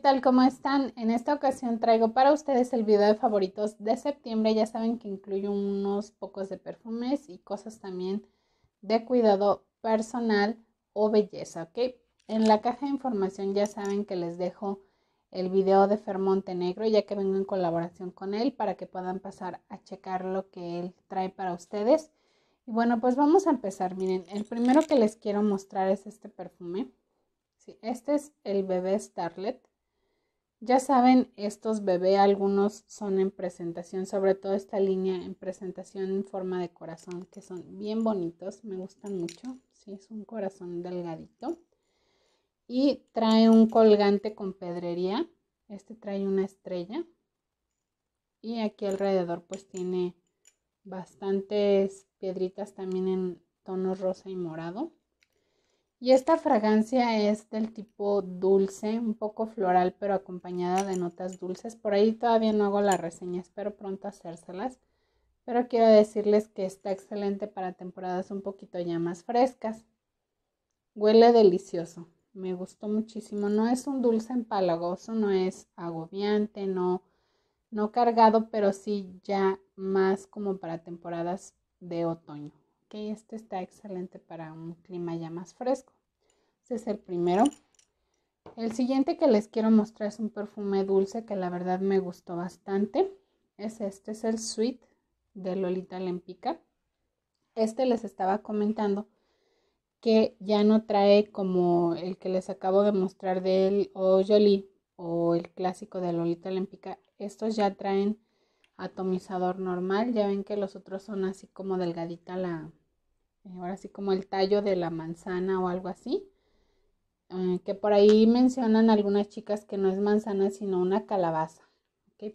tal? ¿Cómo están? En esta ocasión traigo para ustedes el video de favoritos de septiembre. Ya saben que incluyo unos pocos de perfumes y cosas también de cuidado personal o belleza, ¿ok? En la caja de información ya saben que les dejo el video de Fer Montenegro, ya que vengo en colaboración con él para que puedan pasar a checar lo que él trae para ustedes. Y bueno, pues vamos a empezar. Miren, el primero que les quiero mostrar es este perfume. este es el bebé Starlet. Ya saben, estos bebé algunos son en presentación, sobre todo esta línea en presentación en forma de corazón, que son bien bonitos, me gustan mucho. Sí, es un corazón delgadito. Y trae un colgante con pedrería. Este trae una estrella. Y aquí alrededor pues tiene bastantes piedritas también en tonos rosa y morado. Y esta fragancia es del tipo dulce, un poco floral, pero acompañada de notas dulces. Por ahí todavía no hago la reseña, espero pronto hacérselas. Pero quiero decirles que está excelente para temporadas un poquito ya más frescas. Huele delicioso, me gustó muchísimo. No es un dulce empalagoso, no es agobiante, no, no cargado, pero sí ya más como para temporadas de otoño que este está excelente para un clima ya más fresco. Este es el primero. El siguiente que les quiero mostrar es un perfume dulce que la verdad me gustó bastante. Es este, es el Sweet de Lolita Lempica. Este les estaba comentando que ya no trae como el que les acabo de mostrar del O o el clásico de Lolita Lempica. Estos ya traen atomizador normal. Ya ven que los otros son así como delgadita la, eh, ahora sí como el tallo de la manzana o algo así, eh, que por ahí mencionan algunas chicas que no es manzana sino una calabaza,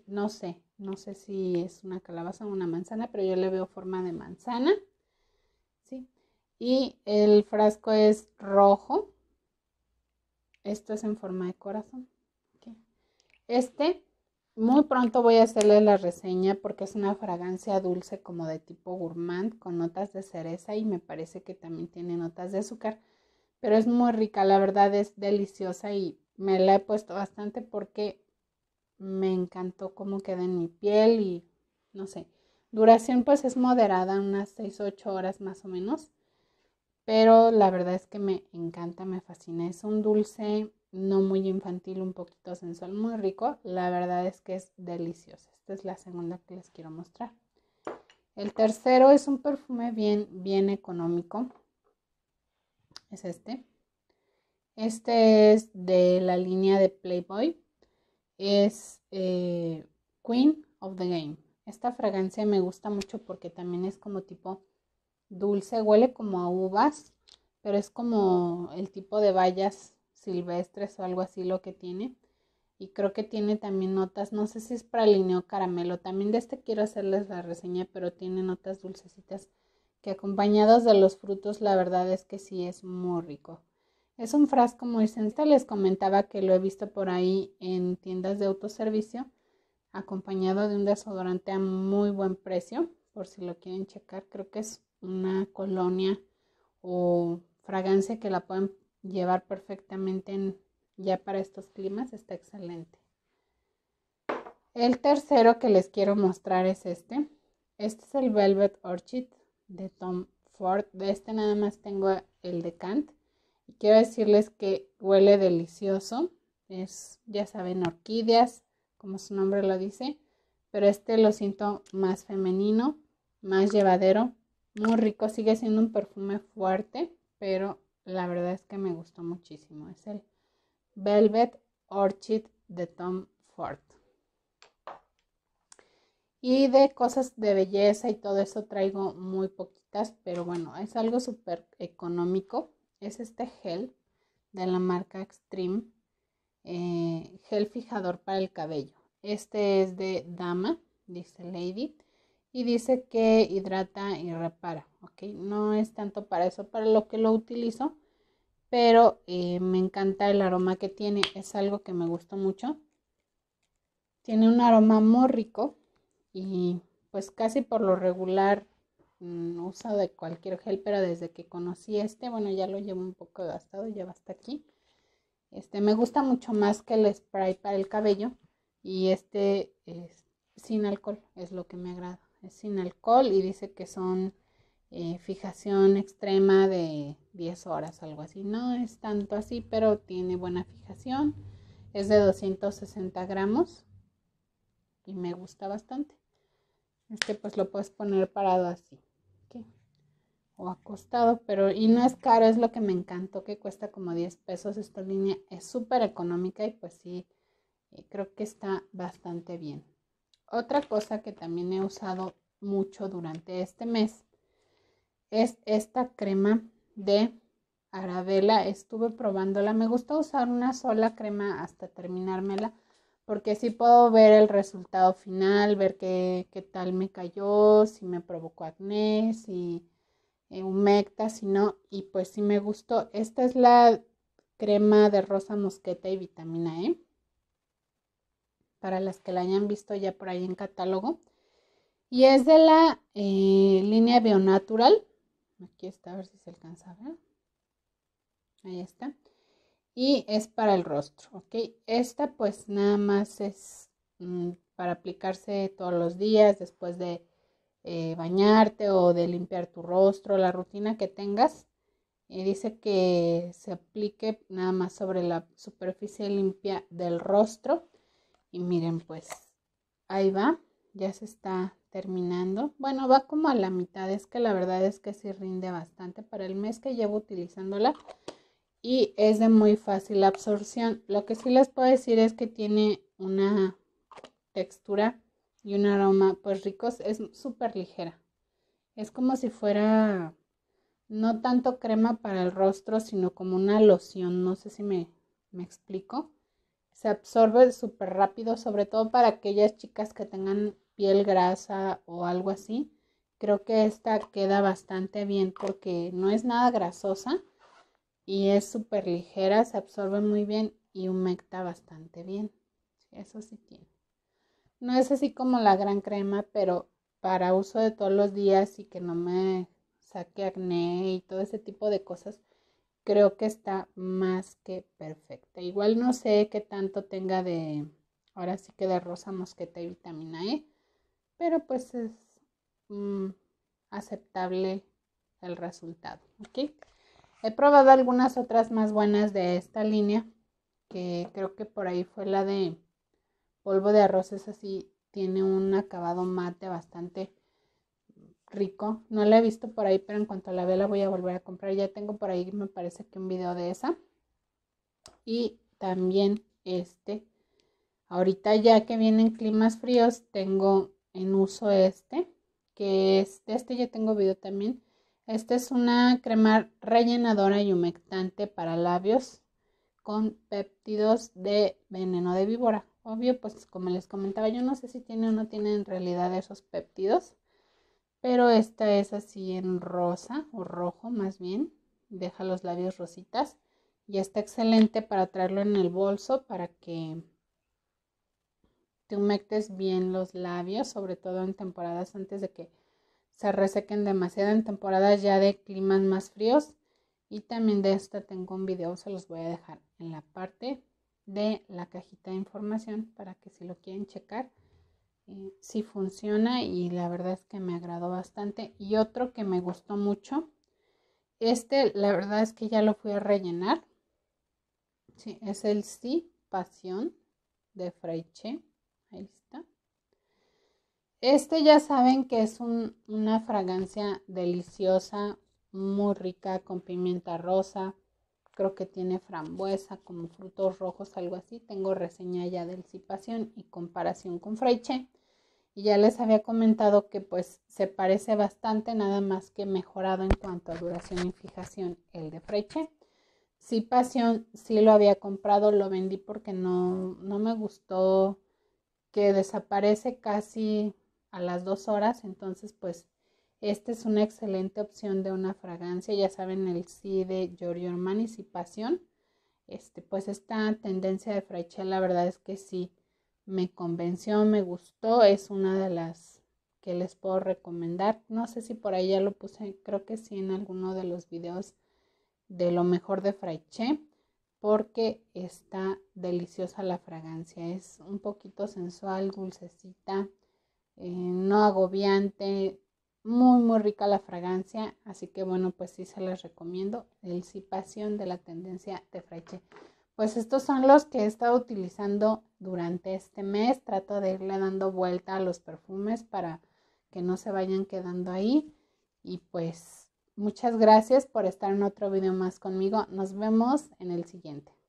no sé, no sé si es una calabaza o una manzana, pero yo le veo forma de manzana, ¿sí? Y el frasco es rojo, esto es en forma de corazón, Este muy pronto voy a hacerle la reseña porque es una fragancia dulce como de tipo gourmand con notas de cereza y me parece que también tiene notas de azúcar, pero es muy rica, la verdad es deliciosa y me la he puesto bastante porque me encantó cómo queda en mi piel y no sé. Duración pues es moderada, unas 6-8 horas más o menos, pero la verdad es que me encanta, me fascina. Es un dulce no muy infantil, un poquito sensual, muy rico. La verdad es que es delicioso. Esta es la segunda que les quiero mostrar. El tercero es un perfume bien, bien económico. Es este. Este es de la línea de Playboy. Es eh, Queen of the Game. Esta fragancia me gusta mucho porque también es como tipo dulce. Huele como a uvas, pero es como el tipo de bayas silvestres o algo así lo que tiene. Y creo que tiene también notas, no sé si es pralineo o caramelo, también de este quiero hacerles la reseña, pero tiene notas dulcecitas que acompañados de los frutos la verdad es que sí es muy rico. Es un frasco muy sencillo, les comentaba que lo he visto por ahí en tiendas de autoservicio, acompañado de un desodorante a muy buen precio, por si lo quieren checar, creo que es una colonia o fragancia que la pueden llevar perfectamente ya para estos climas está excelente. El tercero que les quiero mostrar es este. Este es el Velvet Orchid de Tom Ford. De este nada más tengo el de Kant. Y quiero decirles que huele delicioso. Es, ya saben, orquídeas, como su nombre lo dice. Pero este lo siento más femenino, más llevadero, muy rico. Sigue siendo un perfume fuerte, pero la verdad es que me gustó muchísimo. Es el Velvet Orchid de Tom Ford. Y de cosas de belleza y todo eso traigo muy poquitas, pero bueno, es algo súper económico. Es este gel de la marca Extreme, eh, gel fijador para el cabello. Este es de Dama, dice Lady y dice que hidrata y repara, No es tanto para eso, para lo que lo utilizo, pero eh, me encanta el aroma que tiene, es algo que me gustó mucho. Tiene un aroma muy rico y pues casi por lo regular mm, uso de cualquier gel, pero desde que conocí este, bueno, ya lo llevo un poco gastado, ya hasta aquí. Este me gusta mucho más que el spray para el cabello y este es sin alcohol, es lo que me agrada es sin alcohol y dice que son eh, fijación extrema de 10 horas, algo así. No es tanto así, pero tiene buena fijación. Es de 260 gramos y me gusta bastante. Este pues lo puedes poner parado así. O acostado, pero y no es caro, es lo que me encantó, que cuesta como 10 pesos. Esta línea es súper económica y pues sí, eh, creo que está bastante bien. Otra cosa que también he usado mucho durante este mes es esta crema de Arabella. Estuve probándola. Me gusta usar una sola crema hasta terminármela porque así puedo ver el resultado final, ver qué, tal me cayó, si me provocó acné, si eh, humecta, si no. Y pues sí me gustó. Esta es la crema de rosa mosqueta y vitamina E para las que la hayan visto ya por ahí en catálogo. Y es de la eh, línea Bionatural. Aquí está, a ver si se alcanza a ver. Ahí está. Y es para el rostro, ¿ok? Esta pues nada más es mm, para aplicarse todos los días después de eh, bañarte o de limpiar tu rostro, la rutina que tengas. Y dice que se aplique nada más sobre la superficie limpia del rostro y miren, pues ahí va, ya se está terminando. Bueno, va como a la mitad, es que la verdad es que sí rinde bastante para el mes que llevo utilizándola. Y es de muy fácil absorción. Lo que sí les puedo decir es que tiene una textura y un aroma pues ricos. Es súper ligera. Es como si fuera no tanto crema para el rostro, sino como una loción. No sé si me, me explico se absorbe súper rápido, sobre todo para aquellas chicas que tengan piel grasa o algo así. Creo que esta queda bastante bien porque no es nada grasosa y es súper ligera, se absorbe muy bien y humecta bastante bien. Eso sí tiene. No es así como la gran crema, pero para uso de todos los días y que no me saque acné y todo ese tipo de cosas, creo que está más que perfecta. Igual no sé qué tanto tenga de, ahora sí que de rosa mosqueta y vitamina E, pero pues es mm, aceptable el resultado. ¿ok? He probado algunas otras más buenas de esta línea, que creo que por ahí fue la de polvo de arroz, es así, tiene un acabado mate bastante rico. No la he visto por ahí, pero en cuanto la vea la voy a volver a comprar. Ya tengo por ahí, me parece que un video de esa. Y también este. Ahorita ya que vienen climas fríos, tengo en uso este, que es, de este ya tengo video también. Esta es una crema rellenadora y humectante para labios con péptidos de veneno de víbora. Obvio, pues como les comentaba, yo no sé si tiene o no tiene en realidad esos péptidos pero esta es así en rosa o rojo más bien, deja los labios rositas y está excelente para traerlo en el bolso para que te humectes bien los labios, sobre todo en temporadas antes de que se resequen demasiado, en temporadas ya de climas más fríos. Y también de esta tengo un video, se los voy a dejar en la parte de la cajita de información para que si lo quieren checar si eh, sí funciona y la verdad es que me agradó bastante. Y otro que me gustó mucho, este la verdad es que ya lo fui a rellenar. Sí, es el Sí Pasión de Freiche. Ahí está. Este ya saben que es una fragancia deliciosa, muy rica, con pimienta rosa, creo que tiene frambuesa como frutos rojos, algo así. Tengo reseña ya del Cipación y comparación con Freiche. Y ya les había comentado que pues se parece bastante, nada más que mejorado en cuanto a duración y fijación el de Freiche. Sí, sí lo había comprado, lo vendí porque no, no me gustó que desaparece casi a las dos horas, entonces pues esta es una excelente opción de una fragancia, ya saben el sí de Giorgio Armani, y pasión. Este, pues esta tendencia de fraiche, la verdad es que sí me convenció, me gustó, es una de las que les puedo recomendar. No sé si por ahí ya lo puse, creo que sí en alguno de los videos de lo mejor de Fraiche, porque está deliciosa la fragancia, es un poquito sensual, dulcecita, eh, no agobiante, muy, muy rica la fragancia, así que bueno, pues sí se les recomiendo. El Cipación de la tendencia de Freche. Pues estos son los que he estado utilizando durante este mes. Trato de irle dando vuelta a los perfumes para que no se vayan quedando ahí. Y pues muchas gracias por estar en otro video más conmigo. Nos vemos en el siguiente.